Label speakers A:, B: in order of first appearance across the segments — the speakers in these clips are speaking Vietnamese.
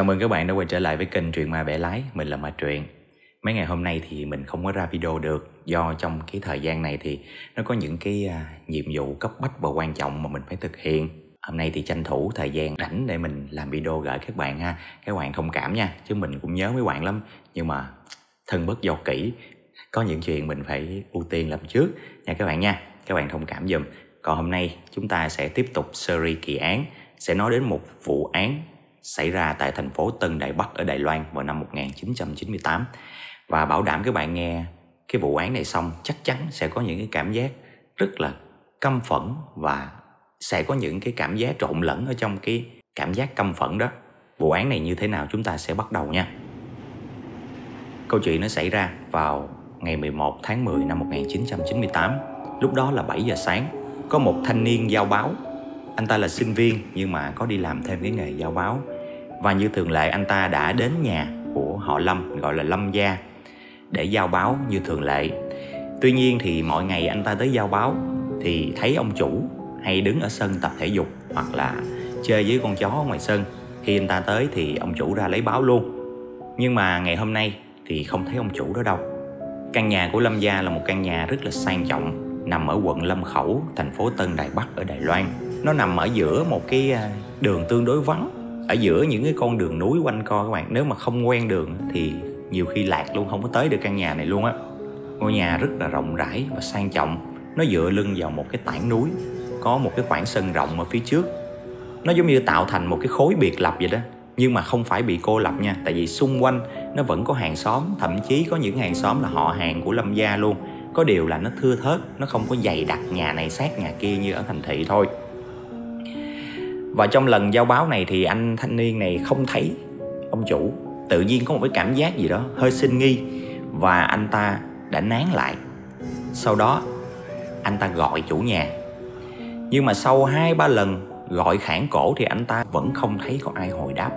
A: Chào mừng các bạn đã quay trở lại với kênh Truyện Ma vẽ Lái, mình là Ma Truyện. Mấy ngày hôm nay thì mình không có ra video được do trong cái thời gian này thì nó có những cái à, nhiệm vụ cấp bách và quan trọng mà mình phải thực hiện. Hôm nay thì tranh thủ thời gian rảnh để mình làm video gửi các bạn ha. Các bạn thông cảm nha, chứ mình cũng nhớ mấy bạn lắm. Nhưng mà thân bất do kỹ, có những chuyện mình phải ưu tiên làm trước nha các bạn nha. Các bạn thông cảm dùm. Còn hôm nay chúng ta sẽ tiếp tục series kỳ án, sẽ nói đến một vụ án xảy ra tại thành phố Tân Đại Bắc ở Đài Loan vào năm 1998 và bảo đảm các bạn nghe cái vụ án này xong chắc chắn sẽ có những cái cảm giác rất là căm phẫn và sẽ có những cái cảm giác trộn lẫn ở trong cái cảm giác căm phẫn đó vụ án này như thế nào chúng ta sẽ bắt đầu nha câu chuyện nó xảy ra vào ngày 11 tháng 10 năm 1998 lúc đó là 7 giờ sáng có một thanh niên giao báo anh ta là sinh viên nhưng mà có đi làm thêm cái nghề giao báo và như thường lệ anh ta đã đến nhà của họ Lâm gọi là Lâm gia để giao báo như thường lệ. Tuy nhiên thì mọi ngày anh ta tới giao báo thì thấy ông chủ hay đứng ở sân tập thể dục hoặc là chơi với con chó ngoài sân. Khi anh ta tới thì ông chủ ra lấy báo luôn. Nhưng mà ngày hôm nay thì không thấy ông chủ đó đâu. Căn nhà của Lâm gia là một căn nhà rất là sang trọng nằm ở quận Lâm Khẩu, thành phố Tân Đài Bắc ở Đài Loan. Nó nằm ở giữa một cái à, đường tương đối vắng ở giữa những cái con đường núi quanh co các bạn nếu mà không quen đường thì nhiều khi lạc luôn không có tới được căn nhà này luôn á ngôi nhà rất là rộng rãi và sang trọng nó dựa lưng vào một cái tảng núi có một cái khoảng sân rộng ở phía trước nó giống như tạo thành một cái khối biệt lập vậy đó nhưng mà không phải bị cô lập nha tại vì xung quanh nó vẫn có hàng xóm thậm chí có những hàng xóm là họ hàng của lâm gia luôn có điều là nó thưa thớt nó không có dày đặc nhà này sát nhà kia như ở thành thị thôi và trong lần giao báo này thì anh thanh niên này không thấy ông chủ tự nhiên có một cái cảm giác gì đó hơi sinh nghi và anh ta đã nán lại sau đó anh ta gọi chủ nhà nhưng mà sau hai ba lần gọi khản cổ thì anh ta vẫn không thấy có ai hồi đáp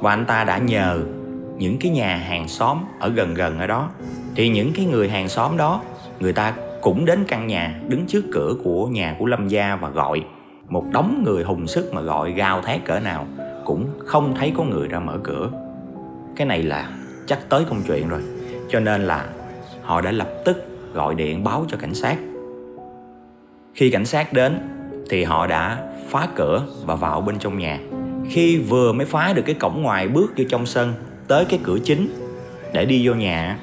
A: và anh ta đã nhờ những cái nhà hàng xóm ở gần gần ở đó thì những cái người hàng xóm đó người ta cũng đến căn nhà đứng trước cửa của nhà của lâm gia và gọi một đống người hùng sức mà gọi gào thét cỡ nào cũng không thấy có người ra mở cửa cái này là chắc tới công chuyện rồi cho nên là họ đã lập tức gọi điện báo cho cảnh sát khi cảnh sát đến thì họ đã phá cửa và vào bên trong nhà khi vừa mới phá được cái cổng ngoài bước vô trong sân tới cái cửa chính để đi vô nhà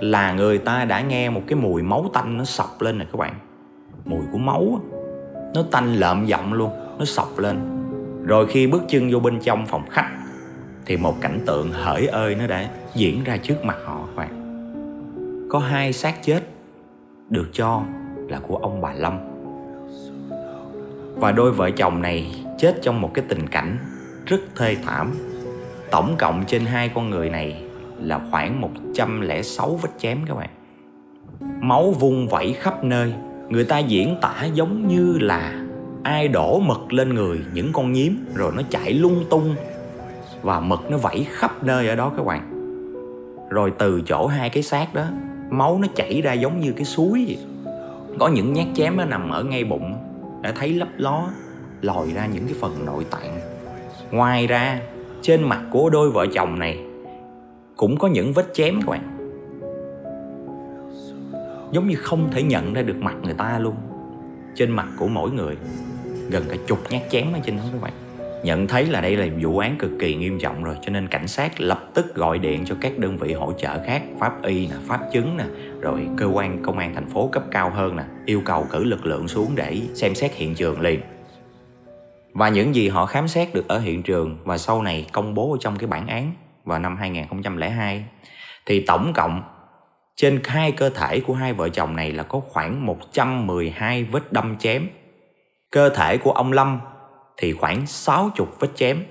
A: là người ta đã nghe một cái mùi máu tanh nó sọc lên rồi các bạn mùi của máu nó tanh lợm giọng luôn nó sọc lên rồi khi bước chân vô bên trong phòng khách thì một cảnh tượng hỡi ơi nó đã diễn ra trước mặt họ các bạn có hai xác chết được cho là của ông bà Lâm và đôi vợ chồng này chết trong một cái tình cảnh rất thê thảm tổng cộng trên hai con người này là khoảng 106 vết chém các bạn máu vung vẩy khắp nơi người ta diễn tả giống như là ai đổ mực lên người những con nhím rồi nó chạy lung tung và mực nó vẫy khắp nơi ở đó các bạn rồi từ chỗ hai cái xác đó máu nó chảy ra giống như cái suối vậy có những nhát chém nó nằm ở ngay bụng đã thấy lấp ló lòi ra những cái phần nội tạng ngoài ra trên mặt của đôi vợ chồng này cũng có những vết chém các bạn giống như không thể nhận ra được mặt người ta luôn trên mặt của mỗi người gần cả chục nhát chém ở trên đó các bạn nhận thấy là đây là vụ án cực kỳ nghiêm trọng rồi cho nên cảnh sát lập tức gọi điện cho các đơn vị hỗ trợ khác pháp y nè pháp chứng nè rồi cơ quan công an thành phố cấp cao hơn nè yêu cầu cử lực lượng xuống để xem xét hiện trường liền và những gì họ khám xét được ở hiện trường và sau này công bố trong cái bản án vào năm 2002 thì tổng cộng trên hai cơ thể của hai vợ chồng này là có khoảng 112 vết đâm chém. Cơ thể của ông Lâm thì khoảng 60 vết chém,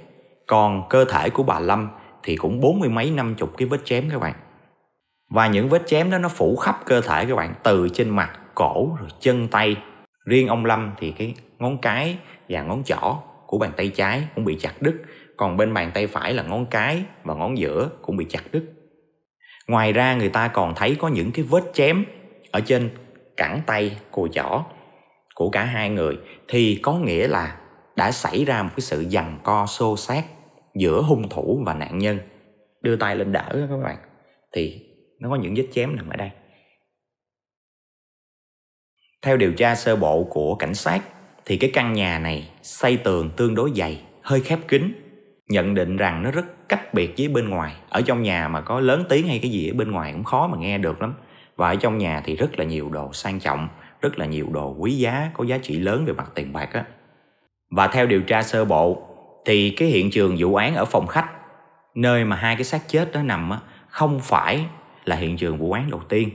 A: còn cơ thể của bà Lâm thì cũng bốn mươi mấy năm chục cái vết chém các bạn. Và những vết chém đó nó phủ khắp cơ thể các bạn, từ trên mặt, cổ rồi chân tay. Riêng ông Lâm thì cái ngón cái và ngón trỏ của bàn tay trái cũng bị chặt đứt, còn bên bàn tay phải là ngón cái và ngón giữa cũng bị chặt đứt ngoài ra người ta còn thấy có những cái vết chém ở trên cẳng tay cùi chỏ của cả hai người thì có nghĩa là đã xảy ra một cái sự giằng co xô xát giữa hung thủ và nạn nhân đưa tay lên đỡ các bạn thì nó có những vết chém nằm ở đây theo điều tra sơ bộ của cảnh sát thì cái căn nhà này xây tường tương đối dày hơi khép kín nhận định rằng nó rất cách biệt với bên ngoài ở trong nhà mà có lớn tiếng hay cái gì ở bên ngoài cũng khó mà nghe được lắm và ở trong nhà thì rất là nhiều đồ sang trọng rất là nhiều đồ quý giá có giá trị lớn về mặt tiền bạc á và theo điều tra sơ bộ thì cái hiện trường vụ án ở phòng khách nơi mà hai cái xác chết đó nằm á không phải là hiện trường vụ án đầu tiên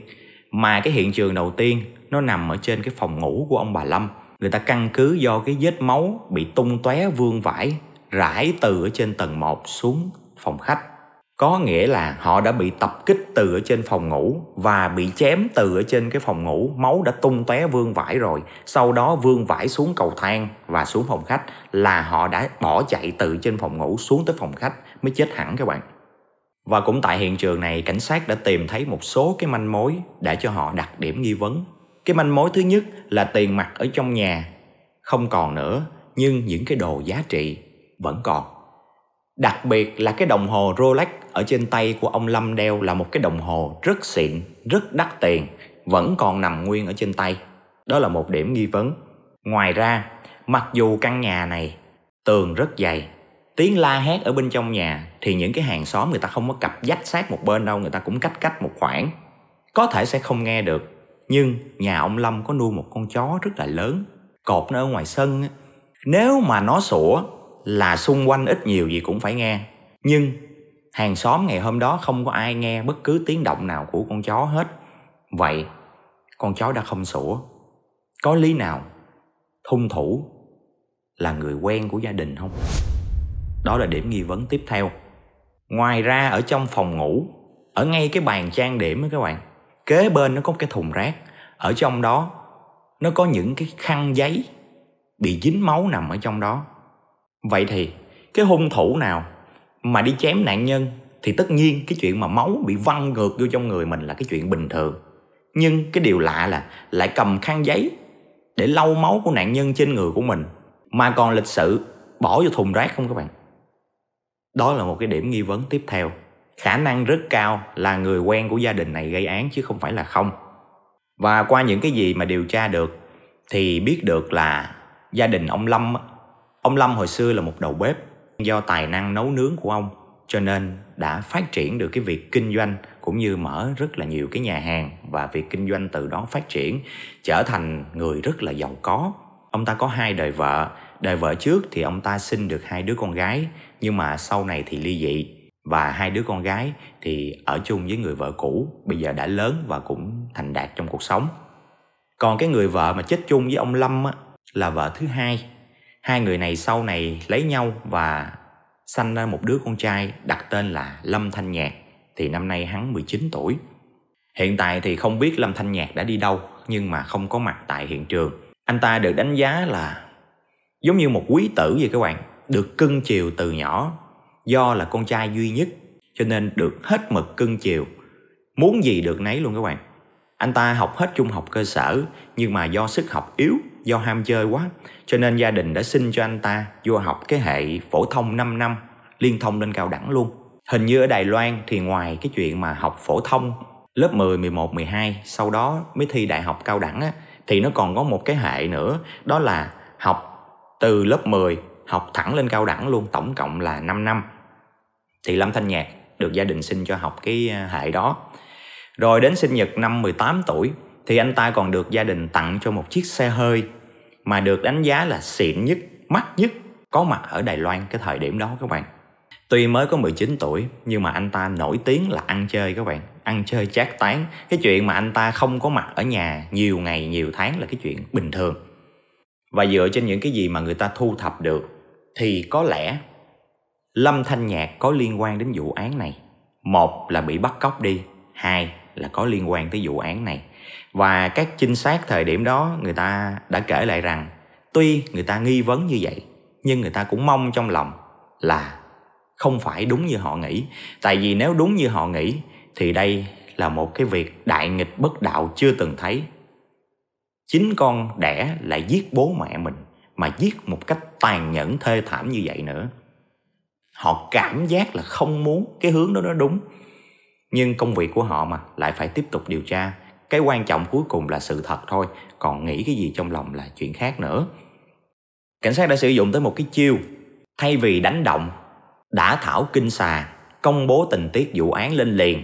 A: mà cái hiện trường đầu tiên nó nằm ở trên cái phòng ngủ của ông bà Lâm người ta căn cứ do cái vết máu bị tung tóe vương vãi rải từ ở trên tầng 1 xuống phòng khách có nghĩa là họ đã bị tập kích từ ở trên phòng ngủ và bị chém từ ở trên cái phòng ngủ máu đã tung tóe vương vãi rồi sau đó vương vãi xuống cầu thang và xuống phòng khách là họ đã bỏ chạy từ trên phòng ngủ xuống tới phòng khách mới chết hẳn các bạn và cũng tại hiện trường này cảnh sát đã tìm thấy một số cái manh mối để cho họ đặt điểm nghi vấn cái manh mối thứ nhất là tiền mặt ở trong nhà không còn nữa nhưng những cái đồ giá trị vẫn còn Đặc biệt là cái đồng hồ Rolex ở trên tay của ông Lâm đeo là một cái đồng hồ rất xịn, rất đắt tiền, vẫn còn nằm nguyên ở trên tay. Đó là một điểm nghi vấn. Ngoài ra, mặc dù căn nhà này tường rất dày, tiếng la hét ở bên trong nhà thì những cái hàng xóm người ta không có cặp dách sát một bên đâu, người ta cũng cách cách một khoảng. Có thể sẽ không nghe được, nhưng nhà ông Lâm có nuôi một con chó rất là lớn, cột nó ở ngoài sân. Nếu mà nó sủa là xung quanh ít nhiều gì cũng phải nghe nhưng hàng xóm ngày hôm đó không có ai nghe bất cứ tiếng động nào của con chó hết vậy con chó đã không sủa có lý nào hung thủ là người quen của gia đình không đó là điểm nghi vấn tiếp theo ngoài ra ở trong phòng ngủ ở ngay cái bàn trang điểm đó các bạn kế bên nó có cái thùng rác ở trong đó nó có những cái khăn giấy bị dính máu nằm ở trong đó vậy thì cái hung thủ nào mà đi chém nạn nhân thì tất nhiên cái chuyện mà máu bị văng ngược vô trong người mình là cái chuyện bình thường nhưng cái điều lạ là lại cầm khăn giấy để lau máu của nạn nhân trên người của mình mà còn lịch sự bỏ vô thùng rác không các bạn đó là một cái điểm nghi vấn tiếp theo khả năng rất cao là người quen của gia đình này gây án chứ không phải là không và qua những cái gì mà điều tra được thì biết được là gia đình ông lâm Ông Lâm hồi xưa là một đầu bếp, do tài năng nấu nướng của ông cho nên đã phát triển được cái việc kinh doanh cũng như mở rất là nhiều cái nhà hàng và việc kinh doanh từ đó phát triển trở thành người rất là giàu có. Ông ta có hai đời vợ, đời vợ trước thì ông ta sinh được hai đứa con gái nhưng mà sau này thì ly dị và hai đứa con gái thì ở chung với người vợ cũ bây giờ đã lớn và cũng thành đạt trong cuộc sống còn cái người vợ mà chết chung với ông lâm á, là vợ thứ hai Hai người này sau này lấy nhau và sanh ra một đứa con trai đặt tên là Lâm Thanh Nhạc thì năm nay hắn 19 tuổi. Hiện tại thì không biết Lâm Thanh Nhạc đã đi đâu nhưng mà không có mặt tại hiện trường. Anh ta được đánh giá là giống như một quý tử vậy các bạn, được cưng chiều từ nhỏ do là con trai duy nhất cho nên được hết mực cưng chiều. Muốn gì được nấy luôn các bạn. Anh ta học hết trung học cơ sở nhưng mà do sức học yếu do ham chơi quá cho nên gia đình đã xin cho anh ta vô học cái hệ phổ thông 5 năm liên thông lên cao đẳng luôn hình như ở Đài Loan thì ngoài cái chuyện mà học phổ thông lớp 10, 11, 12 sau đó mới thi đại học cao đẳng á, thì nó còn có một cái hệ nữa đó là học từ lớp 10 học thẳng lên cao đẳng luôn tổng cộng là 5 năm thì Lâm Thanh Nhạc được gia đình xin cho học cái à, hệ đó rồi đến sinh nhật năm 18 tuổi thì anh ta còn được gia đình tặng cho một chiếc xe hơi mà được đánh giá là xịn nhất, mắc nhất có mặt ở Đài Loan cái thời điểm đó các bạn. Tuy mới có 19 tuổi nhưng mà anh ta nổi tiếng là ăn chơi các bạn, ăn chơi chát tán. Cái chuyện mà anh ta không có mặt ở nhà nhiều ngày, nhiều tháng là cái chuyện bình thường. Và dựa trên những cái gì mà người ta thu thập được thì có lẽ Lâm Thanh Nhạc có liên quan đến vụ án này. Một là bị bắt cóc đi, hai là có liên quan tới vụ án này và các trinh sát thời điểm đó người ta đã kể lại rằng tuy người ta nghi vấn như vậy nhưng người ta cũng mong trong lòng là không phải đúng như họ nghĩ tại vì nếu đúng như họ nghĩ thì đây là một cái việc đại nghịch bất đạo chưa từng thấy chính con đẻ lại giết bố mẹ mình mà giết một cách tàn nhẫn thê thảm như vậy nữa họ cảm giác là không muốn cái hướng đó nó đúng nhưng công việc của họ mà lại phải tiếp tục điều tra cái quan trọng cuối cùng là sự thật thôi còn nghĩ cái gì trong lòng là chuyện khác nữa cảnh sát đã sử dụng tới một cái chiêu thay vì đánh động đã thảo kinh xà công bố tình tiết vụ án lên liền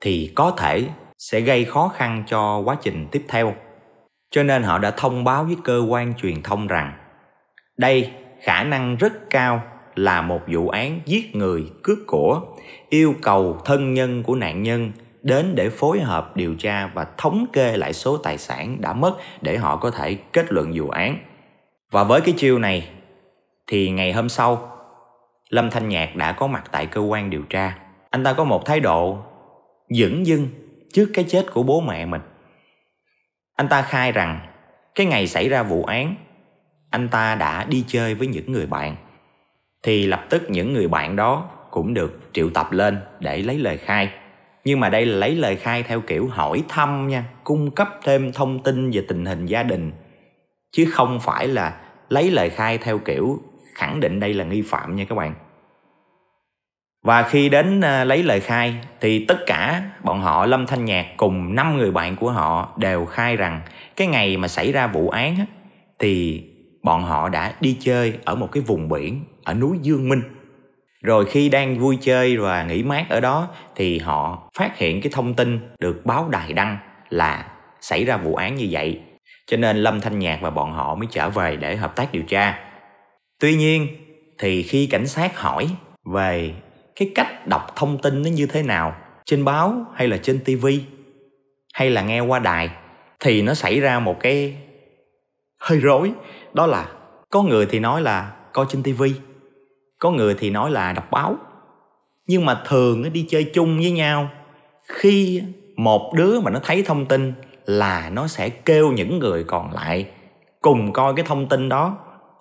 A: thì có thể sẽ gây khó khăn cho quá trình tiếp theo cho nên họ đã thông báo với cơ quan truyền thông rằng đây khả năng rất cao là một vụ án giết người cướp của yêu cầu thân nhân của nạn nhân đến để phối hợp điều tra và thống kê lại số tài sản đã mất để họ có thể kết luận vụ án. Và với cái chiêu này thì ngày hôm sau Lâm Thanh Nhạc đã có mặt tại cơ quan điều tra. Anh ta có một thái độ dửng dưng trước cái chết của bố mẹ mình. Anh ta khai rằng cái ngày xảy ra vụ án, anh ta đã đi chơi với những người bạn. Thì lập tức những người bạn đó cũng được triệu tập lên để lấy lời khai nhưng mà đây là lấy lời khai theo kiểu hỏi thăm nha cung cấp thêm thông tin về tình hình gia đình chứ không phải là lấy lời khai theo kiểu khẳng định đây là nghi phạm nha các bạn và khi đến à, lấy lời khai thì tất cả bọn họ Lâm Thanh Nhạc cùng năm người bạn của họ đều khai rằng cái ngày mà xảy ra vụ án thì bọn họ đã đi chơi ở một cái vùng biển ở núi Dương Minh rồi khi đang vui chơi và nghỉ mát ở đó thì họ phát hiện cái thông tin được báo đài đăng là xảy ra vụ án như vậy cho nên lâm thanh nhạc và bọn họ mới trở về để hợp tác điều tra tuy nhiên thì khi cảnh sát hỏi về cái cách đọc thông tin nó như thế nào trên báo hay là trên tivi hay là nghe qua đài thì nó xảy ra một cái hơi rối đó là có người thì nói là coi trên tivi có người thì nói là đọc báo nhưng mà thường đi chơi chung với nhau khi một đứa mà nó thấy thông tin là nó sẽ kêu những người còn lại cùng coi cái thông tin đó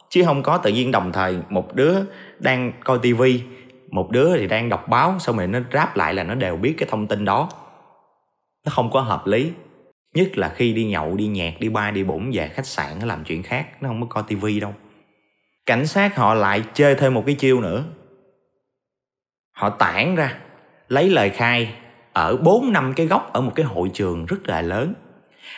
A: chứ không có tự nhiên đồng thời một đứa đang coi tivi một đứa thì đang đọc báo xong rồi nó ráp lại là nó đều biết cái thông tin đó nó không có hợp lý nhất là khi đi nhậu đi nhạc đi bar đi bụng về khách sạn nó làm chuyện khác nó không có coi tivi đâu cảnh sát họ lại chơi thêm một cái chiêu nữa họ tản ra lấy lời khai ở bốn năm cái góc ở một cái hội trường rất là lớn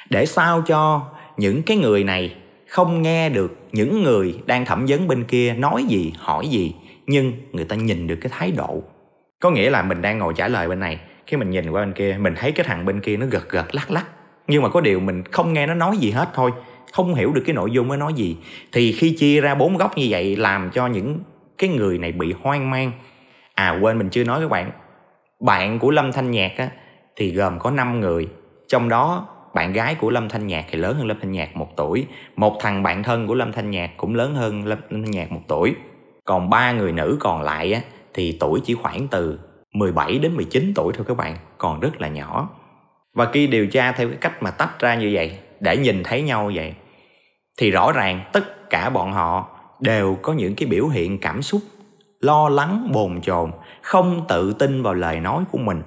A: để sao cho những cái người này không nghe được những người đang thẩm vấn bên kia nói gì hỏi gì nhưng người ta nhìn được cái thái độ có nghĩa là mình đang ngồi trả lời bên này khi mình nhìn qua bên kia mình thấy cái thằng bên kia nó gật gật lắc lắc nhưng mà có điều mình không nghe nó nói gì hết thôi không hiểu được cái nội dung mới nói gì thì khi chia ra bốn góc như vậy làm cho những cái người này bị hoang mang à quên mình chưa nói các bạn bạn của lâm thanh nhạc á, thì gồm có 5 người trong đó bạn gái của lâm thanh nhạc thì lớn hơn lâm thanh nhạc một tuổi một thằng bạn thân của lâm thanh nhạc cũng lớn hơn lâm thanh nhạc một tuổi còn ba người nữ còn lại á, thì tuổi chỉ khoảng từ 17 đến 19 tuổi thôi các bạn còn rất là nhỏ và khi điều tra theo cái cách mà tách ra như vậy để nhìn thấy nhau vậy thì rõ ràng tất cả bọn họ đều có những cái biểu hiện cảm xúc lo lắng bồn chồn không tự tin vào lời nói của mình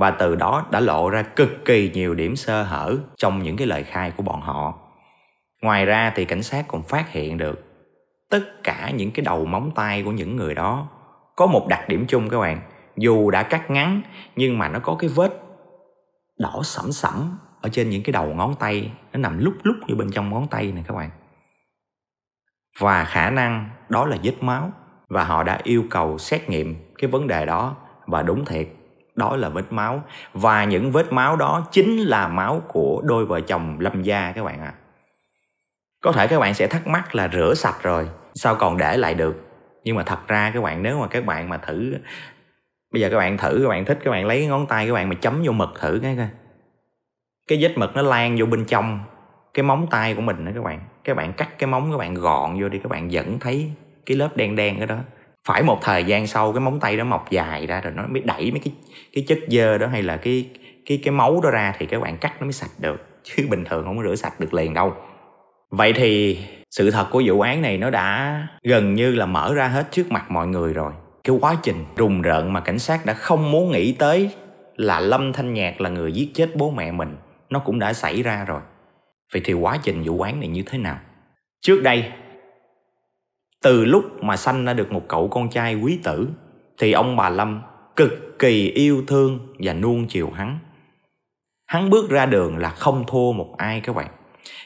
A: và từ đó đã lộ ra cực kỳ nhiều điểm sơ hở trong những cái lời khai của bọn họ ngoài ra thì cảnh sát còn phát hiện được tất cả những cái đầu móng tay của những người đó có một đặc điểm chung các bạn dù đã cắt ngắn nhưng mà nó có cái vết đỏ sẫm sẫm ở trên những cái đầu ngón tay nó nằm lúc lúc như bên trong ngón tay này các bạn và khả năng đó là vết máu và họ đã yêu cầu xét nghiệm cái vấn đề đó và đúng thiệt đó là vết máu và những vết máu đó chính là máu của đôi vợ chồng lâm gia các bạn ạ à. có thể các bạn sẽ thắc mắc là rửa sạch rồi sao còn để lại được nhưng mà thật ra các bạn nếu mà các bạn mà thử bây giờ các bạn thử các bạn thích các bạn lấy ngón tay các bạn mà chấm vô mực thử cái coi cái vết mực nó lan vô bên trong cái móng tay của mình đó các bạn các bạn cắt cái móng các bạn gọn vô đi các bạn vẫn thấy cái lớp đen đen cái đó phải một thời gian sau cái móng tay đó mọc dài ra rồi nó mới đẩy mấy cái cái chất dơ đó hay là cái cái cái máu đó ra thì các bạn cắt nó mới sạch được chứ bình thường không có rửa sạch được liền đâu vậy thì sự thật của vụ án này nó đã gần như là mở ra hết trước mặt mọi người rồi cái quá trình rùng rợn mà cảnh sát đã không muốn nghĩ tới là lâm thanh nhạc là người giết chết bố mẹ mình nó cũng đã xảy ra rồi vậy thì quá trình vụ án này như thế nào trước đây từ lúc mà sanh ra được một cậu con trai quý tử thì ông bà lâm cực kỳ yêu thương và nuông chiều hắn hắn bước ra đường là không thua một ai các bạn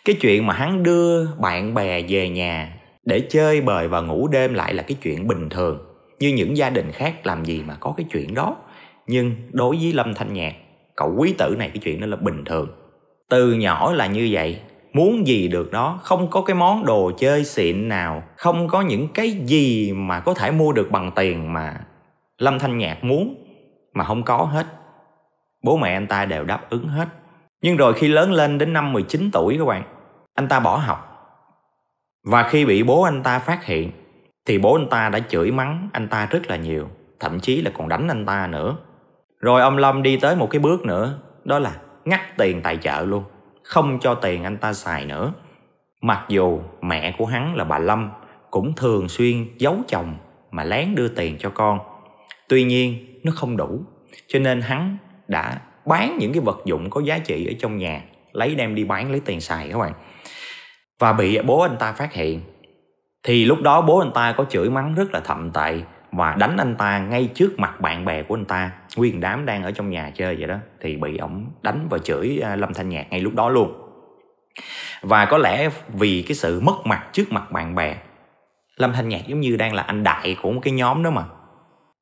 A: cái chuyện mà hắn đưa bạn bè về nhà để chơi bời và ngủ đêm lại là cái chuyện bình thường như những gia đình khác làm gì mà có cái chuyện đó nhưng đối với lâm thanh nhạc cậu quý tử này cái chuyện đó là bình thường từ nhỏ là như vậy muốn gì được đó không có cái món đồ chơi xịn nào không có những cái gì mà có thể mua được bằng tiền mà lâm thanh nhạc muốn mà không có hết bố mẹ anh ta đều đáp ứng hết nhưng rồi khi lớn lên đến năm 19 tuổi các bạn anh ta bỏ học và khi bị bố anh ta phát hiện thì bố anh ta đã chửi mắng anh ta rất là nhiều thậm chí là còn đánh anh ta nữa rồi ông Lâm đi tới một cái bước nữa, đó là ngắt tiền tài trợ luôn, không cho tiền anh ta xài nữa. Mặc dù mẹ của hắn là bà Lâm cũng thường xuyên giấu chồng mà lén đưa tiền cho con. Tuy nhiên, nó không đủ, cho nên hắn đã bán những cái vật dụng có giá trị ở trong nhà, lấy đem đi bán lấy tiền xài các bạn. Và bị bố anh ta phát hiện. Thì lúc đó bố anh ta có chửi mắng rất là thậm tệ và đánh anh ta ngay trước mặt bạn bè của anh ta nguyên đám đang ở trong nhà chơi vậy đó thì bị ổng đánh và chửi à, lâm thanh nhạc ngay lúc đó luôn và có lẽ vì cái sự mất mặt trước mặt bạn bè lâm thanh nhạc giống như đang là anh đại của một cái nhóm đó mà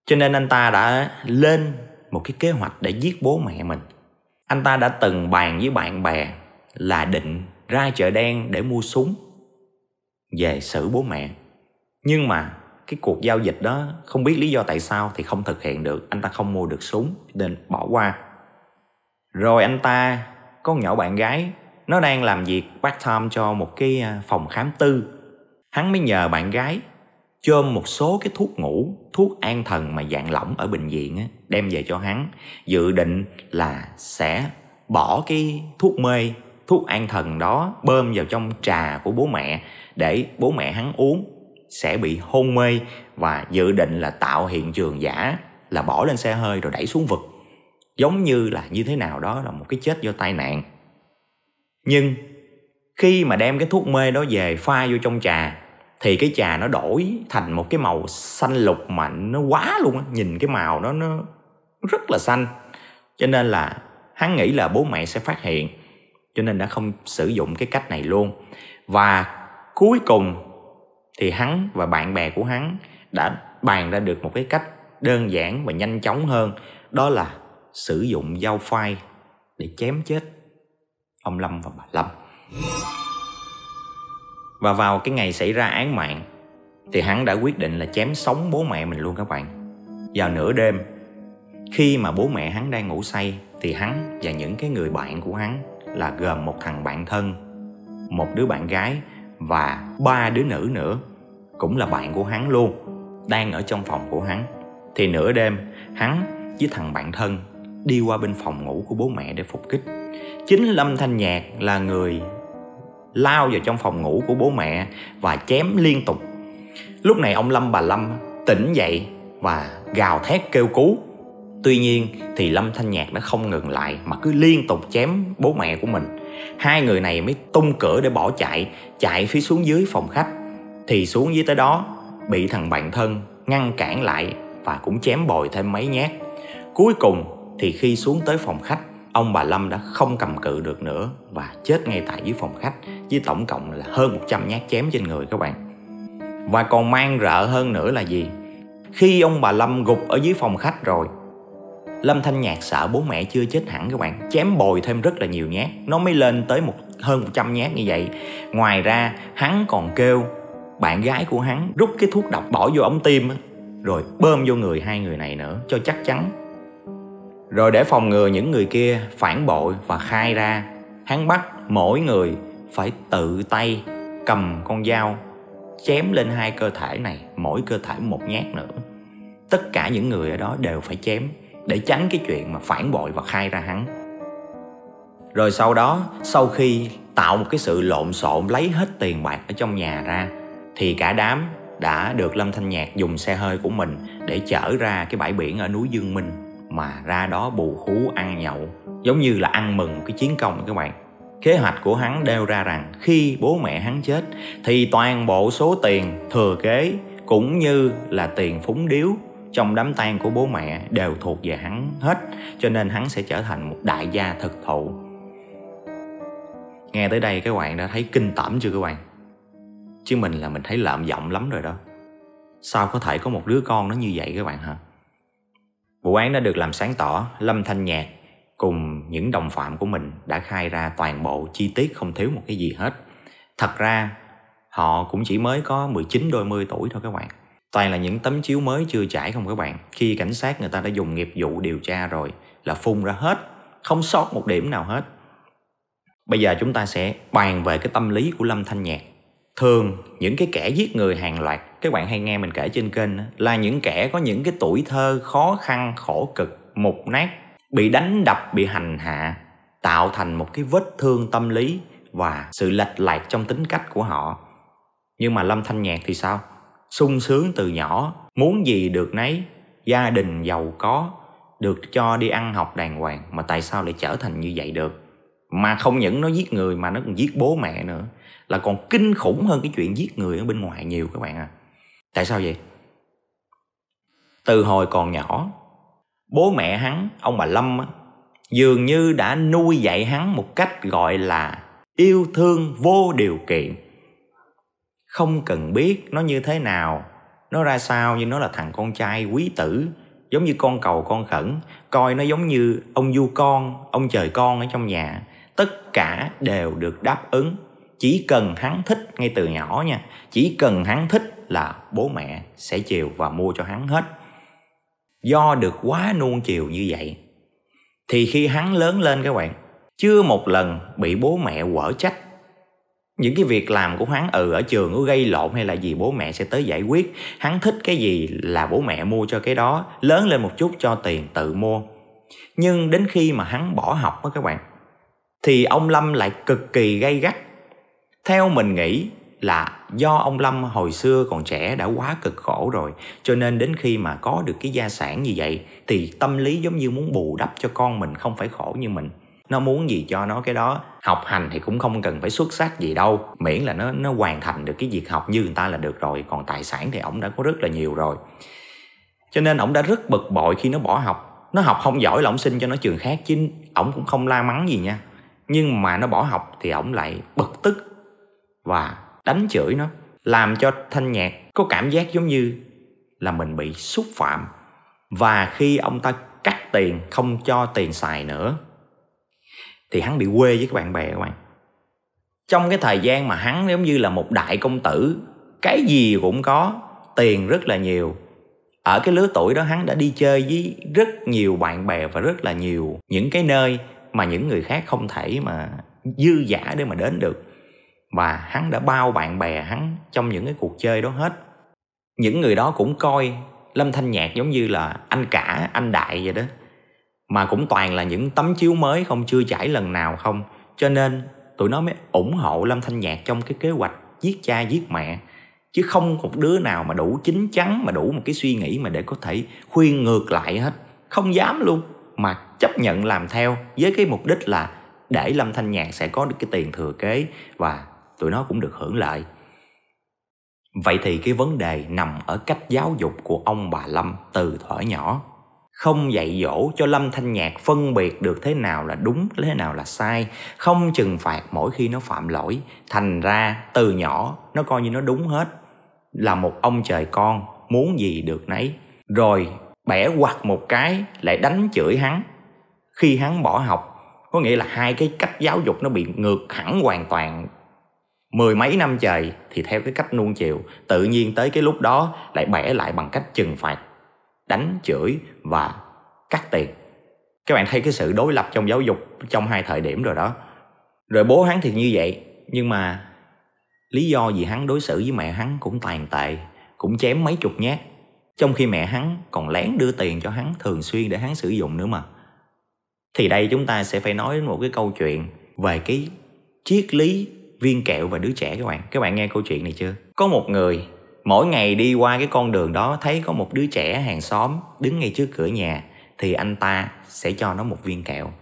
A: cho nên anh ta đã lên một cái kế hoạch để giết bố mẹ mình anh ta đã từng bàn với bạn bè là định ra chợ đen để mua súng về xử bố mẹ nhưng mà cái cuộc giao dịch đó không biết lý do tại sao thì không thực hiện được anh ta không mua được súng nên bỏ qua rồi anh ta có nhỏ bạn gái nó đang làm việc part time cho một cái à, phòng khám tư hắn mới nhờ bạn gái chôm một số cái thuốc ngủ thuốc an thần mà dạng lỏng ở bệnh viện á, đem về cho hắn dự định là sẽ bỏ cái thuốc mê thuốc an thần đó bơm vào trong trà của bố mẹ để bố mẹ hắn uống sẽ bị hôn mê và dự định là tạo hiện trường giả là bỏ lên xe hơi rồi đẩy xuống vực giống như là như thế nào đó là một cái chết do tai nạn nhưng khi mà đem cái thuốc mê đó về pha vô trong trà thì cái trà nó đổi thành một cái màu xanh lục mạnh nó quá luôn á nhìn cái màu đó nó rất là xanh cho nên là hắn nghĩ là bố mẹ sẽ phát hiện cho nên đã không sử dụng cái cách này luôn và cuối cùng thì hắn và bạn bè của hắn đã bàn ra được một cái cách đơn giản và nhanh chóng hơn đó là sử dụng dao phai để chém chết ông Lâm và bà Lâm. Và vào cái ngày xảy ra án mạng thì hắn đã quyết định là chém sống bố mẹ mình luôn các bạn. Vào nửa đêm khi mà bố mẹ hắn đang ngủ say thì hắn và những cái người bạn của hắn là gồm một thằng bạn thân, một đứa bạn gái và ba đứa nữ nữa cũng là bạn của hắn luôn đang ở trong phòng của hắn thì nửa đêm hắn với thằng bạn thân đi qua bên phòng ngủ của bố mẹ để phục kích chính lâm thanh nhạc là người lao vào trong phòng ngủ của bố mẹ và chém liên tục lúc này ông lâm bà lâm tỉnh dậy và gào thét kêu cứu tuy nhiên thì lâm thanh nhạc đã không ngừng lại mà cứ liên tục chém bố mẹ của mình hai người này mới tung cửa để bỏ chạy chạy phía xuống dưới phòng khách thì xuống dưới tới đó bị thằng bạn thân ngăn cản lại và cũng chém bồi thêm mấy nhát cuối cùng thì khi xuống tới phòng khách ông bà Lâm đã không cầm cự được nữa và chết ngay tại dưới phòng khách với tổng cộng là hơn 100 nhát chém trên người các bạn. Và còn mang rợ hơn nữa là gì? Khi ông bà Lâm gục ở dưới phòng khách rồi Lâm Thanh Nhạc sợ bố mẹ chưa chết hẳn các bạn Chém bồi thêm rất là nhiều nhát Nó mới lên tới một hơn 100 nhát như vậy Ngoài ra hắn còn kêu bạn gái của hắn rút cái thuốc độc bỏ vô ống tim rồi bơm vô người hai người này nữa cho chắc chắn rồi để phòng ngừa những người kia phản bội và khai ra hắn bắt mỗi người phải tự tay cầm con dao chém lên hai cơ thể này mỗi cơ thể một nhát nữa tất cả những người ở đó đều phải chém để tránh cái chuyện mà phản bội và khai ra hắn rồi sau đó sau khi tạo một cái sự lộn xộn lấy hết tiền bạc ở trong nhà ra thì cả đám đã được Lâm Thanh Nhạc dùng xe hơi của mình để chở ra cái bãi biển ở núi Dương Minh mà ra đó bù khú ăn nhậu giống như là ăn mừng cái chiến công các bạn kế hoạch của hắn đeo ra rằng khi bố mẹ hắn chết thì toàn bộ số tiền thừa kế cũng như là tiền phúng điếu trong đám tang của bố mẹ đều thuộc về hắn hết cho nên hắn sẽ trở thành một đại gia thực thụ nghe tới đây các bạn đã thấy kinh tởm chưa các bạn chứ mình là mình thấy lạm giọng lắm rồi đó sao có thể có một đứa con nó như vậy các bạn hả vụ án đã được làm sáng tỏ lâm thanh nhạc cùng những đồng phạm của mình đã khai ra toàn bộ chi tiết không thiếu một cái gì hết thật ra họ cũng chỉ mới có 19 đôi mươi tuổi thôi các bạn toàn là những tấm chiếu mới chưa trải không các bạn khi cảnh sát người ta đã dùng nghiệp vụ điều tra rồi là phun ra hết không sót một điểm nào hết bây giờ chúng ta sẽ bàn về cái tâm lý của lâm thanh nhạc thường những cái kẻ giết người hàng loạt các bạn hay nghe mình kể trên kênh là những kẻ có những cái tuổi thơ khó khăn khổ cực mục nát bị đánh đập bị hành hạ tạo thành một cái vết thương tâm lý và sự lệch lạc trong tính cách của họ nhưng mà lâm thanh nhạc thì sao sung sướng từ nhỏ muốn gì được nấy gia đình giàu có được cho đi ăn học đàng hoàng mà tại sao lại trở thành như vậy được mà không những nó giết người mà nó còn giết bố mẹ nữa là còn kinh khủng hơn cái chuyện giết người ở bên ngoài nhiều các bạn ạ à. tại sao vậy từ hồi còn nhỏ bố mẹ hắn ông bà lâm á, dường như đã nuôi dạy hắn một cách gọi là yêu thương vô điều kiện không cần biết nó như thế nào nó ra sao nhưng nó là thằng con trai quý tử giống như con cầu con khẩn coi nó giống như ông du con ông trời con ở trong nhà tất cả đều được đáp ứng chỉ cần hắn thích ngay từ nhỏ nha chỉ cần hắn thích là bố mẹ sẽ chiều và mua cho hắn hết do được quá nuông chiều như vậy thì khi hắn lớn lên các bạn chưa một lần bị bố mẹ quở trách những cái việc làm của hắn ừ ở trường có gây lộn hay là gì bố mẹ sẽ tới giải quyết hắn thích cái gì là bố mẹ mua cho cái đó lớn lên một chút cho tiền tự mua nhưng đến khi mà hắn bỏ học đó các bạn thì ông lâm lại cực kỳ gay gắt theo mình nghĩ là do ông lâm hồi xưa còn trẻ đã quá cực khổ rồi cho nên đến khi mà có được cái gia sản như vậy thì tâm lý giống như muốn bù đắp cho con mình không phải khổ như mình nó muốn gì cho nó cái đó học hành thì cũng không cần phải xuất sắc gì đâu miễn là nó nó hoàn thành được cái việc học như người ta là được rồi còn tài sản thì ổng đã có rất là nhiều rồi cho nên ổng đã rất bực bội khi nó bỏ học nó học không giỏi là ổng xin cho nó trường khác chứ ổng cũng không la mắng gì nha nhưng mà nó bỏ học thì ổng lại bực tức và đánh chửi nó làm cho thanh nhạc có cảm giác giống như là mình bị xúc phạm và khi ông ta cắt tiền không cho tiền xài nữa thì hắn bị quê với các bạn bè các bạn trong cái thời gian mà hắn giống như là một đại công tử cái gì cũng có tiền rất là nhiều ở cái lứa tuổi đó hắn đã đi chơi với rất nhiều bạn bè và rất là nhiều những cái nơi mà những người khác không thể mà dư giả để mà đến được và hắn đã bao bạn bè hắn trong những cái cuộc chơi đó hết những người đó cũng coi lâm thanh nhạc giống như là anh cả anh đại vậy đó mà cũng toàn là những tấm chiếu mới không chưa trải lần nào không cho nên tụi nó mới ủng hộ lâm thanh nhạc trong cái kế hoạch giết cha giết mẹ chứ không một đứa nào mà đủ chín chắn mà đủ một cái suy nghĩ mà để có thể khuyên ngược lại hết không dám luôn mà chấp nhận làm theo với cái mục đích là để lâm thanh nhàn sẽ có được cái tiền thừa kế và tụi nó cũng được hưởng lợi vậy thì cái vấn đề nằm ở cách giáo dục của ông bà lâm từ thuở nhỏ không dạy dỗ cho lâm thanh nhạc phân biệt được thế nào là đúng thế nào là sai không trừng phạt mỗi khi nó phạm lỗi thành ra từ nhỏ nó coi như nó đúng hết là một ông trời con muốn gì được nấy rồi bẻ quặt một cái lại đánh chửi hắn khi hắn bỏ học có nghĩa là hai cái cách giáo dục nó bị ngược hẳn hoàn toàn mười mấy năm trời thì theo cái cách nuông chiều tự nhiên tới cái lúc đó lại bẻ lại bằng cách trừng phạt đánh chửi và cắt tiền các bạn thấy cái sự đối lập trong giáo dục trong hai thời điểm rồi đó rồi bố hắn thì như vậy nhưng mà lý do gì hắn đối xử với mẹ hắn cũng tàn tệ cũng chém mấy chục nhát trong khi mẹ hắn còn lén đưa tiền cho hắn thường xuyên để hắn sử dụng nữa mà thì đây chúng ta sẽ phải nói đến một cái câu chuyện về cái triết lý viên kẹo và đứa trẻ các bạn các bạn nghe câu chuyện này chưa có một người mỗi ngày đi qua cái con đường đó thấy có một đứa trẻ hàng xóm đứng ngay trước cửa nhà thì anh ta sẽ cho nó một viên kẹo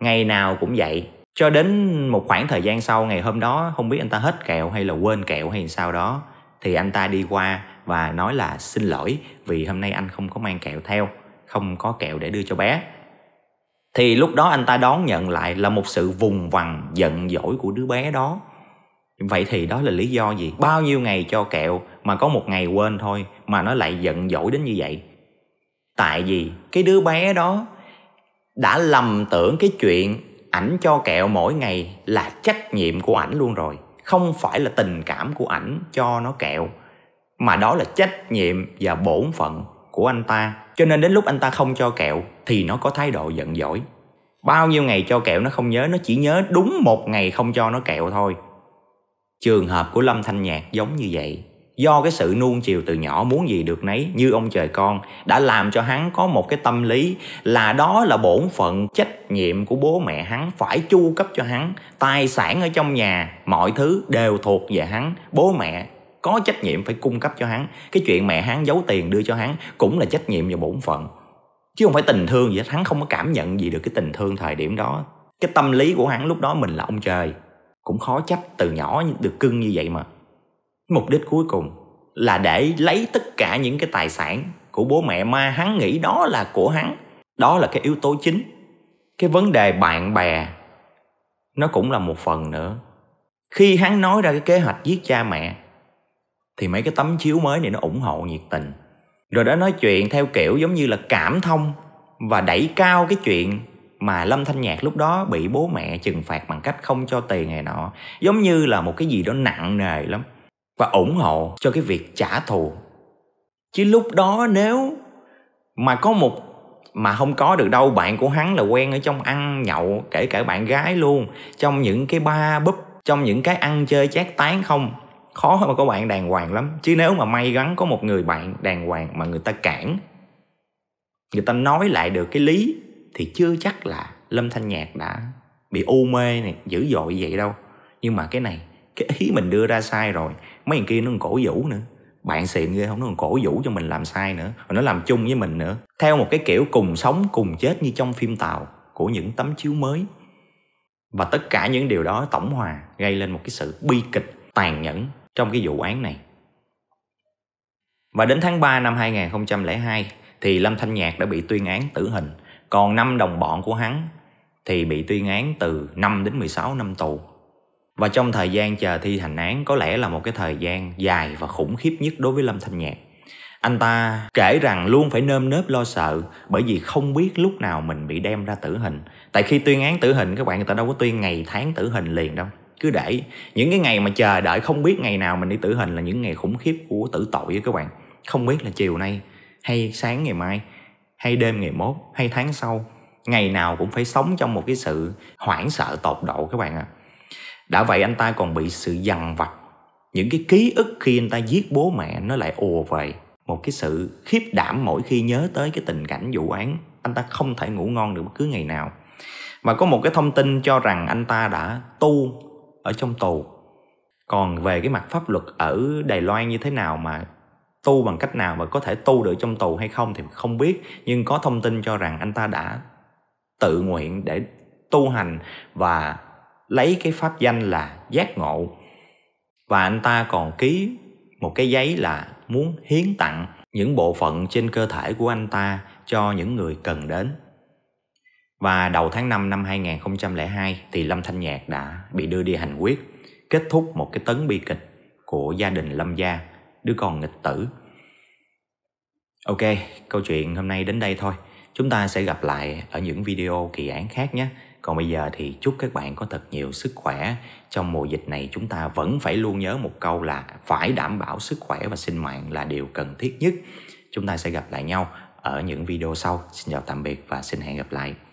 A: ngày nào cũng vậy cho đến một khoảng thời gian sau ngày hôm đó không biết anh ta hết kẹo hay là quên kẹo hay sao đó thì anh ta đi qua và nói là xin lỗi vì hôm nay anh không có mang kẹo theo không có kẹo để đưa cho bé thì lúc đó anh ta đón nhận lại là một sự vùng vằng giận dỗi của đứa bé đó vậy thì đó là lý do gì bao nhiêu ngày cho kẹo mà có một ngày quên thôi mà nó lại giận dỗi đến như vậy tại vì cái đứa bé đó đã lầm tưởng cái chuyện ảnh cho kẹo mỗi ngày là trách nhiệm của ảnh luôn rồi không phải là tình cảm của ảnh cho nó kẹo mà đó là trách nhiệm và bổn phận của anh ta cho nên đến lúc anh ta không cho kẹo thì nó có thái độ giận dỗi bao nhiêu ngày cho kẹo nó không nhớ nó chỉ nhớ đúng một ngày không cho nó kẹo thôi trường hợp của lâm thanh nhạc giống như vậy do cái sự nuông chiều từ nhỏ muốn gì được nấy như ông trời con đã làm cho hắn có một cái tâm lý là đó là bổn phận trách nhiệm của bố mẹ hắn phải chu cấp cho hắn tài sản ở trong nhà mọi thứ đều thuộc về hắn bố mẹ có trách nhiệm phải cung cấp cho hắn cái chuyện mẹ hắn giấu tiền đưa cho hắn cũng là trách nhiệm và bổn phận chứ không phải tình thương gì hết hắn không có cảm nhận gì được cái tình thương thời điểm đó cái tâm lý của hắn lúc đó mình là ông trời cũng khó trách từ nhỏ được cưng như vậy mà mục đích cuối cùng là để lấy tất cả những cái tài sản của bố mẹ ma hắn nghĩ đó là của hắn đó là cái yếu tố chính cái vấn đề bạn bè nó cũng là một phần nữa khi hắn nói ra cái kế hoạch giết cha mẹ thì mấy cái tấm chiếu mới này nó ủng hộ nhiệt tình rồi đó nói chuyện theo kiểu giống như là cảm thông và đẩy cao cái chuyện mà lâm thanh nhạc lúc đó bị bố mẹ trừng phạt bằng cách không cho tiền này nọ giống như là một cái gì đó nặng nề lắm và ủng hộ cho cái việc trả thù chứ lúc đó nếu mà có một mà không có được đâu bạn của hắn là quen ở trong ăn nhậu kể cả bạn gái luôn trong những cái ba búp trong những cái ăn chơi chát tán không khó mà có bạn đàng hoàng lắm chứ nếu mà may mắn có một người bạn đàng hoàng mà người ta cản người ta nói lại được cái lý thì chưa chắc là lâm thanh nhạc đã bị u mê này dữ dội vậy đâu nhưng mà cái này cái ý mình đưa ra sai rồi mấy thằng kia nó còn cổ vũ nữa bạn xịn ghê không nó còn cổ vũ cho mình làm sai nữa rồi nó làm chung với mình nữa theo một cái kiểu cùng sống cùng chết như trong phim tàu của những tấm chiếu mới và tất cả những điều đó tổng hòa gây lên một cái sự bi kịch tàn nhẫn trong cái vụ án này. Và đến tháng 3 năm 2002 thì Lâm Thanh Nhạc đã bị tuyên án tử hình, còn năm đồng bọn của hắn thì bị tuyên án từ 5 đến 16 năm tù. Và trong thời gian chờ thi hành án có lẽ là một cái thời gian dài và khủng khiếp nhất đối với Lâm Thanh Nhạc. Anh ta kể rằng luôn phải nơm nớp lo sợ bởi vì không biết lúc nào mình bị đem ra tử hình. Tại khi tuyên án tử hình các bạn người ta đâu có tuyên ngày tháng tử hình liền đâu cứ để những cái ngày mà chờ đợi không biết ngày nào mình đi tử hình là những ngày khủng khiếp của tử tội với các bạn không biết là chiều nay hay sáng ngày mai hay đêm ngày mốt hay tháng sau ngày nào cũng phải sống trong một cái sự hoảng sợ tột độ các bạn ạ à. đã vậy anh ta còn bị sự dằn vặt những cái ký ức khi anh ta giết bố mẹ nó lại ùa về một cái sự khiếp đảm mỗi khi nhớ tới cái tình cảnh vụ án anh ta không thể ngủ ngon được bất cứ ngày nào và có một cái thông tin cho rằng anh ta đã tu ở trong tù còn về cái mặt pháp luật ở đài loan như thế nào mà tu bằng cách nào mà có thể tu được trong tù hay không thì không biết nhưng có thông tin cho rằng anh ta đã tự nguyện để tu hành và lấy cái pháp danh là giác ngộ và anh ta còn ký một cái giấy là muốn hiến tặng những bộ phận trên cơ thể của anh ta cho những người cần đến và đầu tháng 5 năm 2002 thì Lâm Thanh Nhạc đã bị đưa đi hành quyết, kết thúc một cái tấn bi kịch của gia đình Lâm Gia, đứa con nghịch tử. Ok, câu chuyện hôm nay đến đây thôi. Chúng ta sẽ gặp lại ở những video kỳ án khác nhé. Còn bây giờ thì chúc các bạn có thật nhiều sức khỏe. Trong mùa dịch này chúng ta vẫn phải luôn nhớ một câu là phải đảm bảo sức khỏe và sinh mạng là điều cần thiết nhất. Chúng ta sẽ gặp lại nhau ở những video sau. Xin chào tạm biệt và xin hẹn gặp lại.